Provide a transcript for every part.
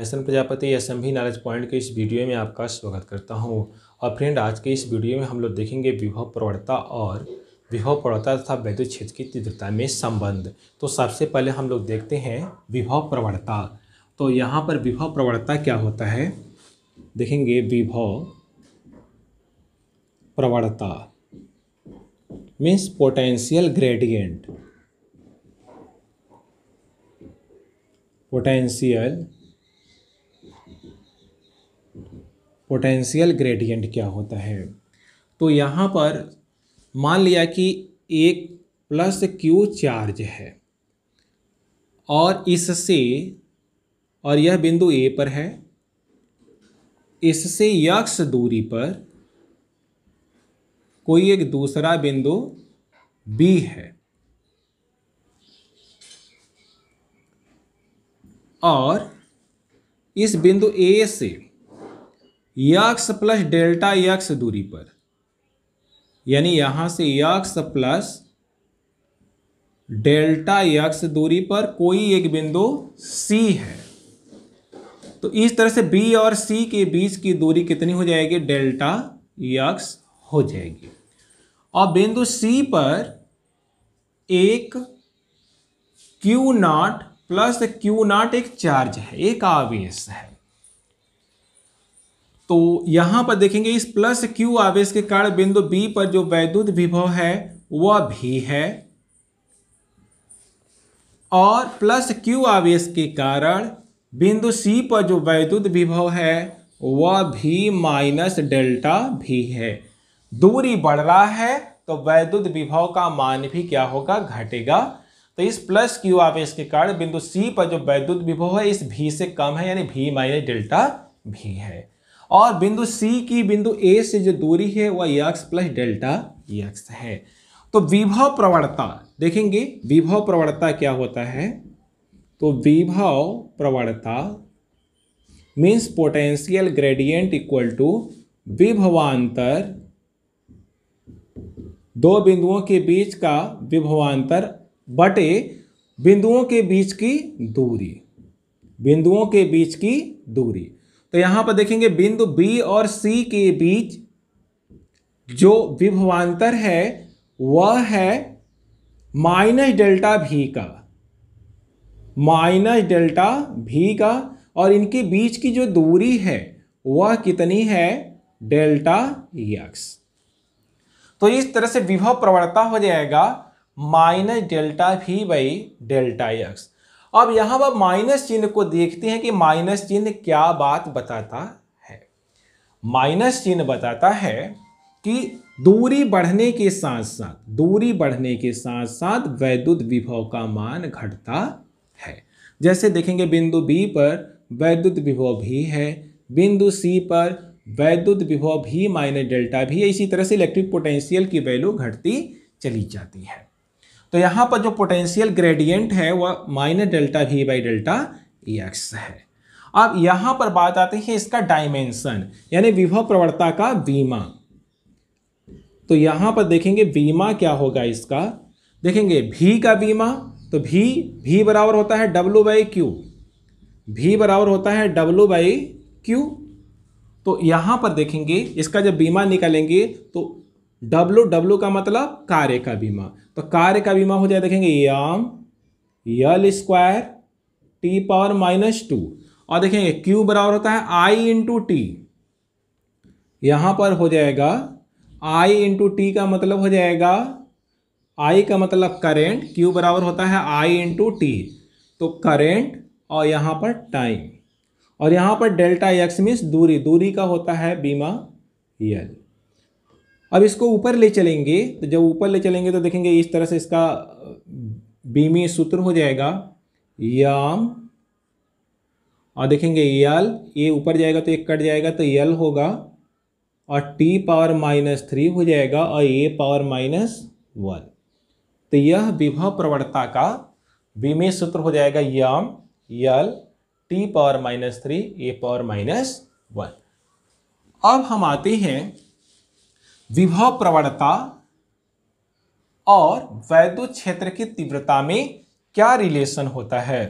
मैसन Prajapati S M भी knowledge point के इस वीडियो में आपका स्वागत करता हूँ और फ्रेंड आज के इस वीडियो में हम लोग देखेंगे विभव प्रवणता और विभव प्रवणता तथा वैद्युत क्षेत्र की तीव्रता में संबंध तो सबसे पहले हम लोग देखते हैं विभव प्रवणता तो यहाँ पर विभव प्रवणता क्या होता है देखेंगे विभव प्रवणता means potential gradient potential potential gradient क्या होता है तो यहाँ पर मान लिया कि एक प्लस क्यू चार्ज है और इससे और यह बिंदु ए पर है इससे यक्ष दूरी पर कोई एक दूसरा बिंदु बी है और इस बिंदु ए से यक्स प्लस डेल्टा यक्स दूरी पर यानी यहां से यक्स प्लस डेल्टा यक्स दूरी पर कोई एक बिंदु सी है तो इस तरह से बी और सी के बीच की दूरी कितनी हो जाएगी डेल्टा यक्स हो जाएगी और बिंदु सी पर एक Q naught plus Q naught एक चार्ज है एक आवेश है तो यहाँ पर देखेंगे इस प्लस क्यू आवेश के कारण बिंदु बी पर जो वैद्युत विभव है वह भी है और प्लस क्यू आवेश के कारण बिंदु सी पर जो वैद्युत विभव है वह भी माइनस डेल्टा भी है दूरी बढ़ रहा है तो वैद्युत विभव का मान भी क्या होगा घटेगा तो इस प्लस क्यू आवेश के कारण बिंदु सी पर जो वैद्युत विभव है इस भी से कम है यानी भी माइनस डेल्टा भी है और बिंदु सी की बिंदु ए से जो दूरी है वह यक्स प्लस डेल्टा यक्स है तो विभव प्रवणता देखेंगे विभव प्रवणता क्या होता है तो विभव प्रवणता means potential gradient equal to विभवांतर दो बिंदुओं के बीच का विभवांतर बटे बिंदुओं के बीच की दूरी बिंदुओं के बीच की दूरी तो यहां पर देखेंगे बिंदु बी और सी के बीच जो विभवांतर है वह है माइनस डेल्टा भी का माइनस डेल्टा भी का और इनके बीच की जो दूरी है वह कितनी है डेल्टा यक्स तो इस तरह से विभव प्रवणता हो जाएगा minus delta V by delta x अब यहाँ पर माइनस चिन्ह को देखते हैं कि माइनस चिन्ह क्या बात बताता है माइनस चिन्ह बताता है कि दूरी बढ़ने के साथ साथ दूरी बढ़ने के साथ साथ वैद्युत विभव का मान घटता है जैसे देखेंगे बिंदु बी पर वैद्युत विभव भी है बिंदु सी पर वैद्युत विभव भी माइनस डेल्टा भी है इसी तरह से इलेक्ट्रिक पोटेंशियल की वैल्यू घटती चली जाती है तो यहाँ पर जो पोटेंशियल ग्रेडियंट है वह minus delta V by delta x है अब यहाँ पर बात आती है इसका डायमेंशन यानी विभव प्रवणता का बीमा तो यहाँ पर देखेंगे बीमा क्या होगा इसका देखेंगे भी का बीमा तो भी भी बराबर होता है डब्लू बाई क्यू भी बराबर होता है डब्लू बाई क्यू तो यहाँ पर देखेंगे इसका जब बीमा निकालेंगे तो डब्लू डब्लू का मतलब कार्य का बीमा तो कार्य का बीमा हो जाए देखेंगे M L square T power minus two और देखेंगे क्यू बराबर होता है आई इंटू टी यहां पर हो जाएगा आई इंटू टी का मतलब हो जाएगा आई का मतलब करेंट क्यू बराबर होता है आई इंटू टी तो करेंट और यहां पर टाइम और यहाँ पर डेल्टा एक्स मीन्स दूरी दूरी का होता है बीमा यल अब इसको ऊपर ले चलेंगे तो जब ऊपर ले चलेंगे तो देखेंगे इस तरह से इसका बीमी सूत्र हो जाएगा याम और देखेंगे यल ये ऊपर जाएगा तो एक कट जाएगा तो यल होगा और टी पावर माइनस थ्री हो जाएगा और ए पावर माइनस वन तो यह विभव प्रवणता का बीमी सूत्र हो जाएगा M L T power minus three A power minus one अब हम आते हैं विभव प्रवणता और वैद्युत क्षेत्र की तीव्रता में क्या रिलेशन होता है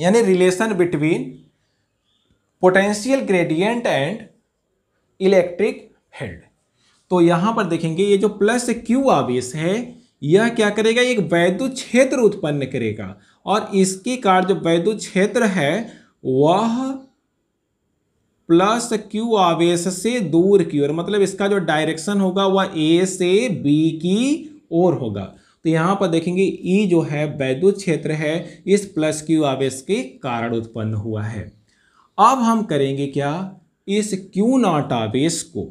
यानी relation between potential gradient and electric field तो यहां पर देखेंगे ये जो प्लस क्यू आवेश है यह क्या करेगा एक वैद्युत क्षेत्र उत्पन्न करेगा और इसके कारण जो वैद्युत क्षेत्र है वह प्लस क्यू आवेश से दूर की ओर मतलब इसका जो डायरेक्शन होगा वह ए से बी की ओर होगा तो यहाँ पर देखेंगे ई e जो है वैद्युत क्षेत्र है इस प्लस क्यू आवेश के कारण उत्पन्न हुआ है अब हम करेंगे क्या इस क्यू नॉट आवेश को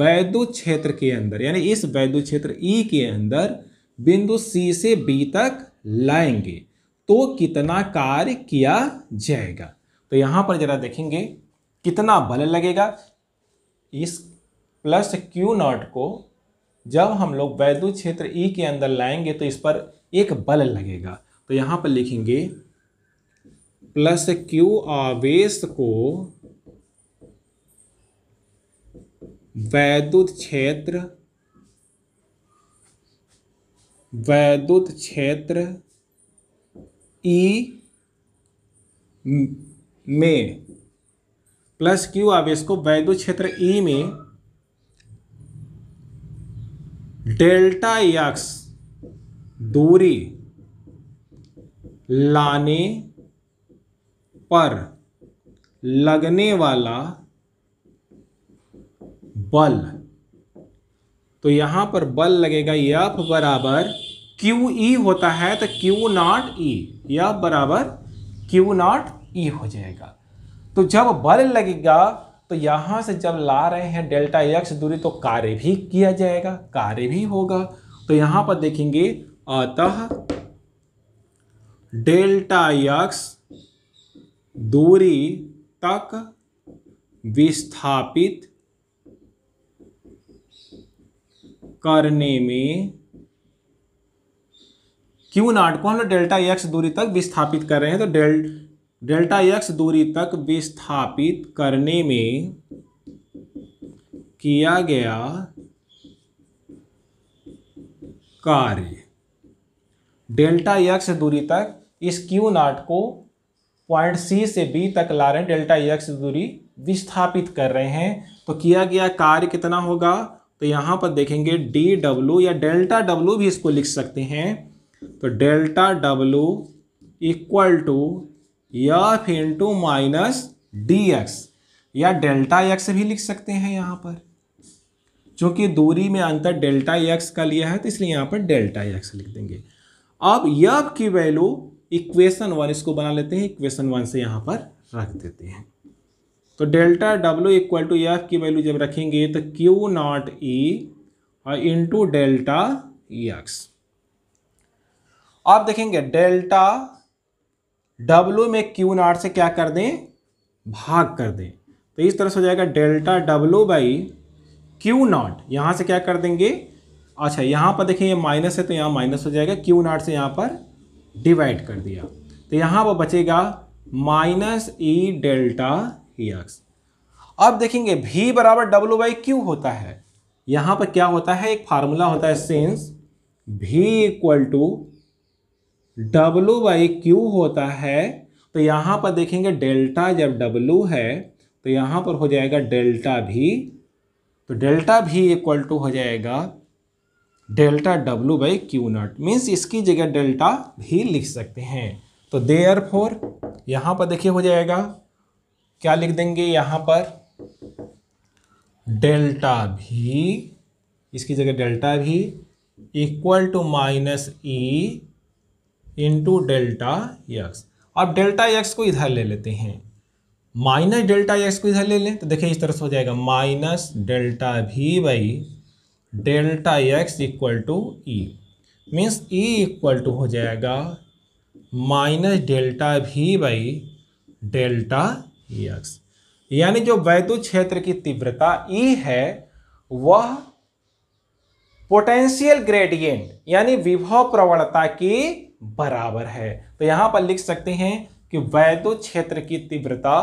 वैद्युत क्षेत्र के अंदर यानी इस वैद्युत क्षेत्र ई e के अंदर बिंदु सी से बी तक लाएंगे तो कितना कार्य किया जाएगा तो यहाँ पर जरा देखेंगे कितना बल लगेगा इस प्लस क्यू नॉट को जब हम लोग वैद्युत क्षेत्र ई e के अंदर लाएंगे तो इस पर एक बल लगेगा तो यहाँ पर लिखेंगे प्लस क्यू आवेश को वैद्युत क्षेत्र वैद्युत क्षेत्र ई e में प्लस क्यू आवेश को वैद्य क्षेत्र ई e में डेल्टा यक्स e दूरी लाने पर लगने वाला बल तो यहां पर बल लगेगा यफ बराबर क्यू ई e होता है तो क्यू नॉट ई यफ बराबर क्यू नॉट ई हो जाएगा तो जब बल लगेगा तो यहाँ से जब ला रहे हैं डेल्टा एक्स दूरी तो कार्य भी किया जाएगा कार्य भी होगा तो यहाँ पर देखेंगे अतः डेल्टा एक्स दूरी तक विस्थापित करने में क्यू नॉट को हम लोग डेल्टा एक्स दूरी तक विस्थापित कर रहे हैं तो डेल्टा डेल्टा यक्स दूरी तक विस्थापित करने में किया गया कार्य डेल्टा यक्स दूरी तक इस क्यू नाट को पॉइंट सी से बी तक ला रहे हैं डेल्टा यक्स दूरी विस्थापित कर रहे हैं तो किया गया कार्य कितना होगा तो यहां पर देखेंगे डी डब्लू या डेल्टा डब्लू भी इसको लिख सकते हैं तो delta W equal to F into minus D x या डेल्टा एक्स भी लिख सकते हैं यहाँ पर चूंकि दूरी में अंतर डेल्टा एक्स का लिया है तो इसलिए यहाँ पर डेल्टा एक्स लिख देंगे अब यफ की वैल्यू इक्वेशन वन इसको बना लेते हैं इक्वेशन वन से यहाँ पर रख देते हैं तो delta W equal to F की वैल्यू जब रखेंगे तो क्यू नॉट ई और इंटू डेल्टा एक्स आप देखेंगे डेल्टा डब्लू में क्यू नॉट से क्या कर दें भाग कर दें तो इस तरह से हो जाएगा delta W by Q naught यहाँ से क्या कर देंगे अच्छा यहाँ पर देखिए ये माइनस है तो यहाँ माइनस हो जाएगा क्यू नॉट से यहाँ पर डिवाइड कर दिया तो यहाँ पर बचेगा माइनस ई डेल्टा एक्स अब देखेंगे भी बराबर डब्लू बाई क्यू होता है यहाँ पर क्या होता है एक फार्मूला होता है since V equal to W by Q होता है तो यहाँ पर देखेंगे डेल्टा जब डब्लू है तो यहाँ पर हो जाएगा डेल्टा भी तो डेल्टा भी इक्वल टू हो जाएगा delta W by Q naught means इसकी जगह डेल्टा भी लिख सकते हैं तो देयर फोर यहाँ पर देखिए हो जाएगा क्या लिख देंगे यहाँ पर डेल्टा भी इसकी जगह delta V equal to minus E into delta x अब डेल्टा एक्स को इधर ले लेते हैं माइनस डेल्टा एक्स को इधर ले लें तो देखिए इस तरह से हो जाएगा minus delta V by delta x equal to E means E equal to हो जाएगा minus delta V by delta x यानी जो वैद्युत क्षेत्र की तीव्रता ई e है वह पोटेंशियल ग्रेडियंट यानी विभव प्रवणता की बराबर है तो यहां पर लिख सकते हैं कि वैद्युत क्षेत्र की तीव्रता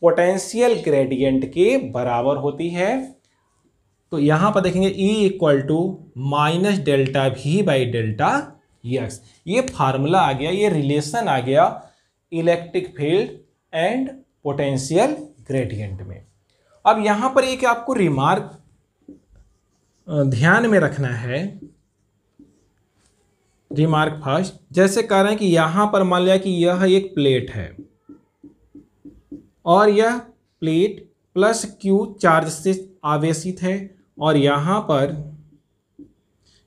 पोटेंशियल ग्रेडियंट के बराबर होती है तो यहां पर देखेंगे E equal to minus delta V by delta x ये फार्मूला आ गया ये रिलेशन आ गया electric field and potential gradient में अब यहां पर एक आपको रिमार्क ध्यान में रखना है रिमार्क फर्स्ट जैसे कह रहे हैं कि यहां पर मान लिया कि यह एक प्लेट है और यह प्लेट प्लस क्यू चार्ज से आवेशित है और यहाँ पर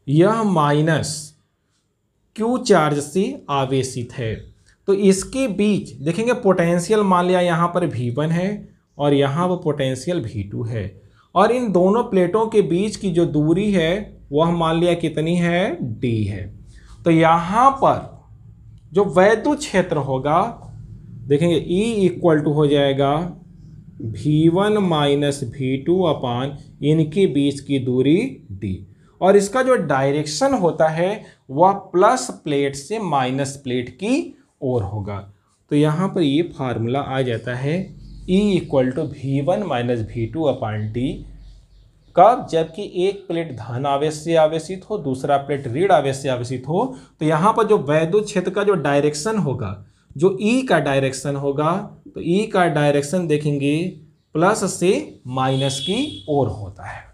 यह माइनस क्यू चार्ज से आवेशित है तो इसके बीच देखेंगे पोटेंशियल मान लिया यहाँ पर भी वन है और यहां पर पोटेंशियल भी टू है और इन दोनों प्लेटों के बीच की जो दूरी है वह मान लिया कितनी है डी है तो यहाँ पर जो वैद्यु क्षेत्र होगा देखेंगे E इक्वल टू हो जाएगा V one minus V two upon इनके बीच की दूरी D और इसका जो डायरेक्शन होता है वह प्लस प्लेट से माइनस प्लेट की ओर होगा तो यहाँ पर ये फार्मूला आ जाता है E equal to V one minus V two upon D कब जबकि एक प्लेट धन आवेश से आवेशित हो दूसरा प्लेट ऋण आवेश से आवेशित हो तो यहाँ पर जो वैद्युत क्षेत्र का जो डायरेक्शन होगा जो ई e का डायरेक्शन होगा तो ई e का डायरेक्शन देखेंगे प्लस से माइनस की ओर होता है